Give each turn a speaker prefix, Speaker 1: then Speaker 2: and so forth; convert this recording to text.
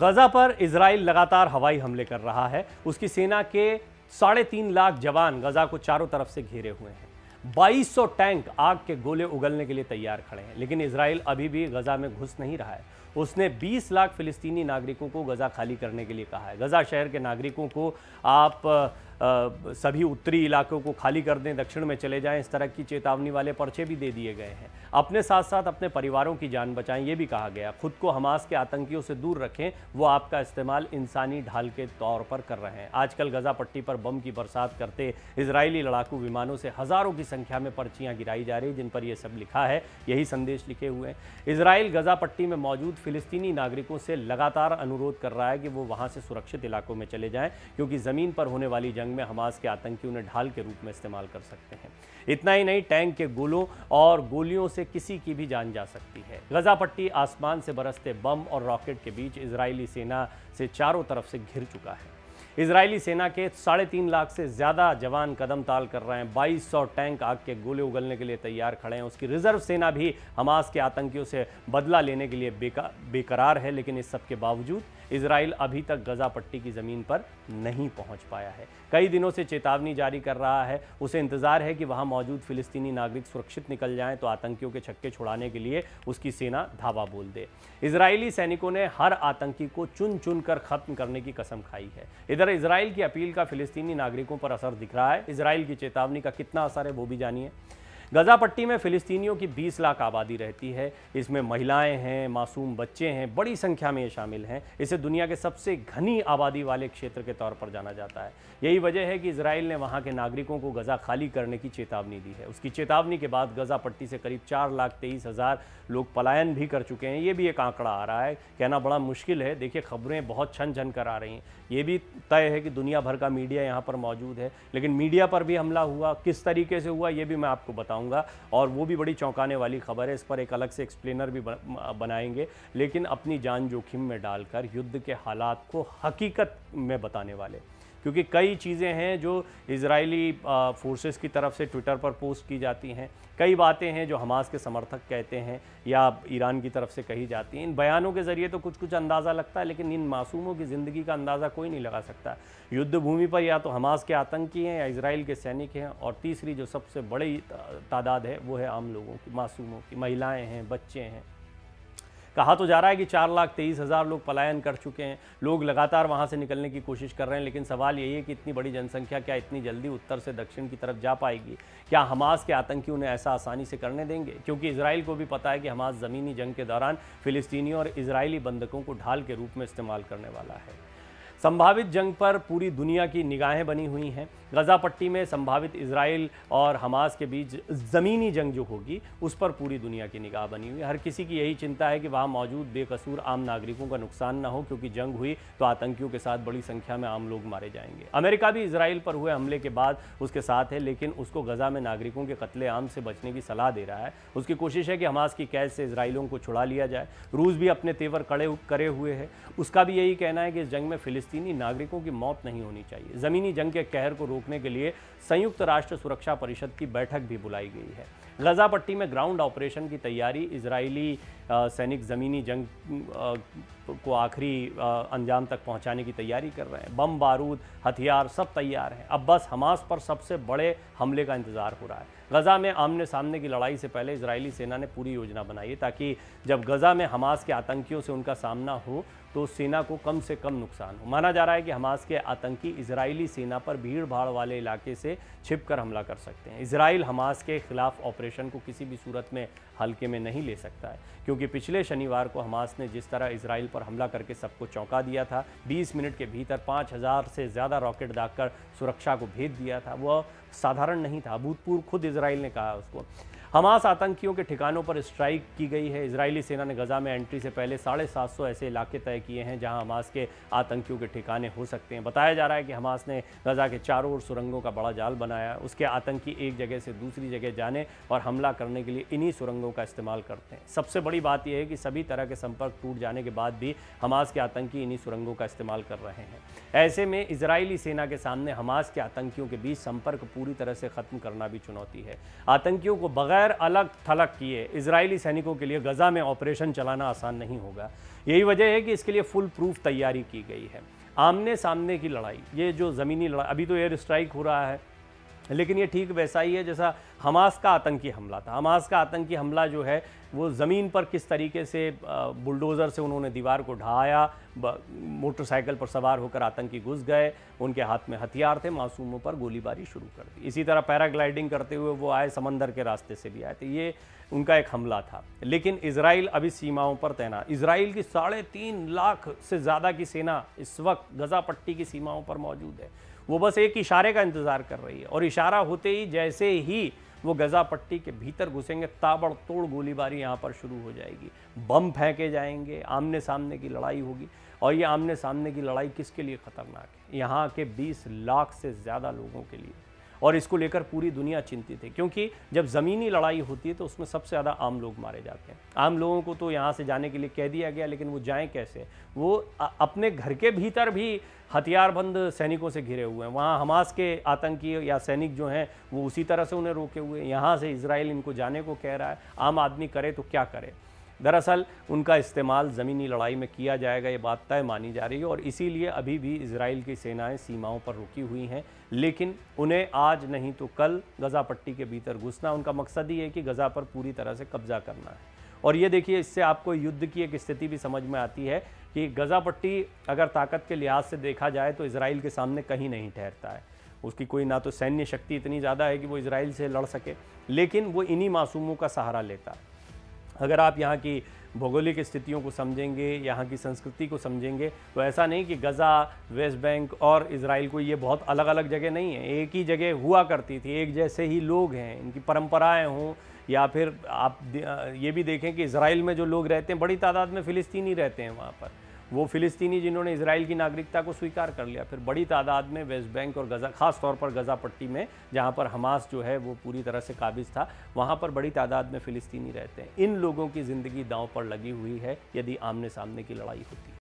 Speaker 1: गजा पर इसराइल लगातार हवाई हमले कर रहा है उसकी सेना के साढ़े तीन लाख जवान गजा को चारों तरफ से घेरे हुए हैं 2200 टैंक आग के गोले उगलने के लिए तैयार खड़े हैं लेकिन इसराइल अभी भी गजा में घुस नहीं रहा है उसने 20 लाख फिलिस्तीनी नागरिकों को गजा खाली करने के लिए कहा है गजा शहर के नागरिकों को आप सभी उत्तरी इलाकों को खाली कर दें दक्षिण में चले जाएं इस तरह की चेतावनी वाले पर्चे भी दे दिए गए हैं अपने साथ साथ अपने परिवारों की जान बचाएं ये भी कहा गया खुद को हमास के आतंकियों से दूर रखें वो आपका इस्तेमाल इंसानी ढाल के तौर पर कर रहे हैं आजकल गजा पट्टी पर बम की बरसात करते इसराइली लड़ाकू विमानों से हज़ारों की संख्या में पर्चियाँ गिराई जा रही जिन पर यह सब लिखा है यही संदेश लिखे हुए हैं इसराइल गजा पट्टी में मौजूद फिलिस्तीनी नागरिकों से लगातार अनुरोध कर रहा है कि वो वहाँ से सुरक्षित इलाकों में चले जाएँ क्योंकि ज़मीन पर होने वाली जंग जंग में हमास के आतंकी उन्हें ढाल के रूप में इस्तेमाल कर सकते हैं इतना ही नहीं टैंक के गोलों और गोलियों से किसी की भी जान जा सकती है गजा पट्टी आसमान से बरसते बम और रॉकेट के बीच इसराइली सेना से चारों तरफ से घिर चुका है इसराइली सेना के साढ़े तीन लाख से ज़्यादा जवान कदम ताल कर रहे हैं बाईस सौ टैंक आग के गोले उगलने के लिए तैयार खड़े हैं उसकी रिजर्व सेना भी हमास के आतंकियों से बदला लेने के लिए बेकरार है लेकिन इस सब के बावजूद इसराइल अभी तक गजा पट्टी की ज़मीन पर नहीं पहुंच पाया है कई दिनों से चेतावनी जारी कर रहा है उसे इंतज़ार है कि वहां मौजूद फिलिस्तीनी नागरिक सुरक्षित निकल जाएं तो आतंकियों के छक्के छुड़ाने के लिए उसकी सेना धावा बोल दे इसराइली सैनिकों ने हर आतंकी को चुन चुन कर खत्म करने की कसम खाई है इधर इसराइल की अपील का फिलिस्तीनी नागरिकों पर असर दिख रहा है इसराइल की चेतावनी का कितना असर है वो भी जानिए गजा पट्टी में फ़िलिस्तीनियों की 20 लाख आबादी रहती है इसमें महिलाएं हैं मासूम बच्चे हैं बड़ी संख्या में ये शामिल हैं इसे दुनिया के सबसे घनी आबादी वाले क्षेत्र के तौर पर जाना जाता है यही वजह है कि इसराइल ने वहाँ के नागरिकों को गजा खाली करने की चेतावनी दी है उसकी चेतावनी के बाद गजा पट्टी से करीब चार लाख तेईस हज़ार लोग पलायन भी कर चुके हैं ये भी एक आंकड़ा आ रहा है कहना बड़ा मुश्किल है देखिए खबरें बहुत छन छन कर आ रही हैं ये भी तय है कि दुनिया भर का मीडिया यहाँ पर मौजूद है लेकिन मीडिया पर भी हमला हुआ किस तरीके से हुआ ये भी मैं आपको बताऊँ बताऊंगा और वो भी बड़ी चौंकाने वाली खबर है इस पर एक अलग से एक्सप्लेनर भी बनाएंगे लेकिन अपनी जान जोखिम में डालकर युद्ध के हालात को हकीकत में बताने वाले क्योंकि कई चीज़ें हैं जो इसराइली फोर्सेस की तरफ से ट्विटर पर पोस्ट की जाती हैं कई बातें हैं जो हमास के समर्थक कहते हैं या ईरान की तरफ से कही जाती हैं इन बयानों के ज़रिए तो कुछ कुछ अंदाज़ा लगता है लेकिन इन मासूमों की ज़िंदगी का अंदाज़ा कोई नहीं लगा सकता युद्ध भूमि पर या तो हमास के आतंकी हैं या इसराइल के सैनिक हैं और तीसरी जो सबसे बड़ी तादाद है वो है आम लोगों की मासूमों की महिलाएँ हैं बच्चे हैं कहा तो जा रहा है कि चार लाख तेईस हज़ार लोग पलायन कर चुके हैं लोग लगातार वहाँ से निकलने की कोशिश कर रहे हैं लेकिन सवाल यही है कि इतनी बड़ी जनसंख्या क्या इतनी जल्दी उत्तर से दक्षिण की तरफ जा पाएगी क्या हमास के आतंकी उन्हें ऐसा आसानी से करने देंगे क्योंकि इसराइल को भी पता है कि हमास ज़मीनी जंग के दौरान फ़िलस्तीनी और इसराइली बंधकों को ढाल के रूप में इस्तेमाल करने वाला है संभावित जंग पर पूरी दुनिया की निगाहें बनी हुई हैं गजा पट्टी में संभावित इसराइल और हमास के बीच ज़मीनी जंग जो होगी उस पर पूरी दुनिया की निगाह बनी हुई है हर किसी की यही चिंता है कि वहाँ मौजूद बेकसूर आम नागरिकों का नुकसान ना हो क्योंकि जंग हुई तो आतंकियों के साथ बड़ी संख्या में आम लोग मारे जाएंगे अमेरिका भी इसराइल पर हुए हमले के बाद उसके साथ है लेकिन उसको गजा में नागरिकों के कत्ले आम से बचने की सलाह दे रहा है उसकी कोशिश है कि हमास की कैद से इसराइलों को छुड़ा लिया जाए रूस भी अपने तेवर कड़े करे हुए है उसका भी यही कहना है कि इस जंग में फिलिस्तीन फ़लस्तीनी नागरिकों की मौत नहीं होनी चाहिए ज़मीनी जंग के कहर को रोकने के लिए संयुक्त राष्ट्र सुरक्षा परिषद की बैठक भी बुलाई गई है गजा पट्टी में ग्राउंड ऑपरेशन की तैयारी इसराइली सैनिक ज़मीनी जंग को आखिरी अंजाम तक पहुंचाने की तैयारी कर रहे हैं बम बारूद हथियार सब तैयार हैं अब बस हमास पर सबसे बड़े हमले का इंतज़ार हो रहा है गज़ा में आमने सामने की लड़ाई से पहले इसराइली सेना ने पूरी योजना बनाई है ताकि जब गज़ा में हमास के आतंकियों से उनका सामना हो तो सेना को कम से कम नुकसान हो माना जा रहा है कि हमास के आतंकी इसराइली सेना पर भीड़ भाड़ वाले इलाके से छिपकर हमला कर सकते हैं इसराइल हमास के खिलाफ ऑपरेशन को किसी भी सूरत में हल्के में नहीं ले सकता है क्योंकि पिछले शनिवार को हमास ने जिस तरह इसराइल पर हमला करके सबको चौंका दिया था 20 मिनट के भीतर 5000 से ज़्यादा रॉकेट दागकर सुरक्षा को भेज दिया था वह साधारण नहीं था अभूतपूर्व खुद इसराइल इसराइल ने कहा उसको हमास आतंकियों के ठिकानों पर स्ट्राइक की गई है इसराइली सेना ने गजा में एंट्री से पहले साढ़े सात सौ ऐसे इलाके तय किए हैं जहां हमास के आतंकियों के ठिकाने हो सकते हैं बताया जा रहा है कि हमास ने गजा के चारों ओर सुरंगों का बड़ा जाल बनाया उसके आतंकी एक जगह से दूसरी जगह जाने और हमला करने के लिए इन्हीं सुरंगों का इस्तेमाल करते हैं सबसे बड़ी बात यह है कि सभी तरह के संपर्क टूट जाने के बाद भी हमास के आतंकी इन्हीं सुरंगों का इस्तेमाल कर रहे हैं ऐसे में इसराइली सेना के सामने हमास के आतंकियों के बीच संपर्क पूरी तरह से खत्म करना भी चुनौती है आतंकियों को बगैर गैर अलग थलग किए इसराइली सैनिकों के लिए गज़ा में ऑपरेशन चलाना आसान नहीं होगा यही वजह है कि इसके लिए फुल प्रूफ तैयारी की गई है आमने सामने की लड़ाई ये जो ज़मीनी लड़ाई अभी तो एयर स्ट्राइक हो रहा है लेकिन ये ठीक वैसा ही है जैसा हमास का आतंकी हमला था हमास का आतंकी हमला जो है वो ज़मीन पर किस तरीके से बुलडोज़र से उन्होंने दीवार को ढहाया मोटरसाइकिल पर सवार होकर आतंकी घुस गए उनके हाथ में हथियार थे मासूमों पर गोलीबारी शुरू कर दी इसी तरह पैराग्लाइडिंग करते हुए वो आए समंदर के रास्ते से भी आए थे ये उनका एक हमला था लेकिन इसराइल अभी सीमाओं पर तैनात इसराइल की साढ़े तीन लाख से ज़्यादा की सेना इस वक्त गजा पट्टी की सीमाओं पर मौजूद है वो बस एक इशारे का इंतज़ार कर रही है और इशारा होते ही जैसे ही वो गज़ा पट्टी के भीतर घुसेंगे ताबड़तोड़ गोलीबारी यहाँ पर शुरू हो जाएगी बम फेंके जाएंगे आमने सामने की लड़ाई होगी और ये आमने सामने की लड़ाई किसके लिए ख़तरनाक है यहाँ के 20 लाख से ज़्यादा लोगों के लिए और इसको लेकर पूरी दुनिया चिंतित है क्योंकि जब ज़मीनी लड़ाई होती है तो उसमें सबसे ज़्यादा आम लोग मारे जाते हैं आम लोगों को तो यहाँ से जाने के लिए कह दिया गया लेकिन वो जाएँ कैसे वो अपने घर के भीतर भी हथियारबंद सैनिकों से घिरे हुए हैं वहाँ हमास के आतंकी या सैनिक जो हैं वो उसी तरह से उन्हें रोके हुए हैं यहाँ से इसराइल इनको जाने को कह रहा है आम आदमी करे तो क्या करे दरअसल उनका इस्तेमाल ज़मीनी लड़ाई में किया जाएगा ये बात तय मानी जा रही है और इसीलिए अभी भी इसराइल की सेनाएं सीमाओं पर रुकी हुई हैं लेकिन उन्हें आज नहीं तो कल गज़ा पट्टी के भीतर घुसना उनका मकसद ही है कि गज़ा पर पूरी तरह से कब्जा करना है और ये देखिए इससे आपको युद्ध की एक स्थिति भी समझ में आती है कि गज़ा पट्टी अगर ताकत के लिहाज से देखा जाए तो इसराइल के सामने कहीं नहीं ठहरता है उसकी कोई ना तो सैन्य शक्ति इतनी ज़्यादा है कि वो इसराइल से लड़ सके लेकिन वो इन्हीं मासूमों का सहारा लेता है अगर आप यहाँ की भौगोलिक स्थितियों को समझेंगे यहाँ की संस्कृति को समझेंगे तो ऐसा नहीं कि गज़ा वेस्ट बैंक और इसराइल को ये बहुत अलग अलग जगह नहीं है एक ही जगह हुआ करती थी एक जैसे ही लोग हैं इनकी परंपराएं हों या फिर आप ये भी देखें कि इसराइल में जो लोग रहते हैं बड़ी तादाद में फ़िलिस्तीनी रहते हैं वहाँ पर वो फिलिस्तीनी जिन्होंने इसराइल की नागरिकता को स्वीकार कर लिया फिर बड़ी तादाद में वेस्ट बैंक और गज़ा ख़ास तौर पर गज़ा पट्टी में जहाँ पर हमास जो है वो पूरी तरह से काबिज था वहाँ पर बड़ी तादाद में फ़िलिस्तीनी रहते हैं इन लोगों की ज़िंदगी दांव पर लगी हुई है यदि आमने सामने की लड़ाई होती है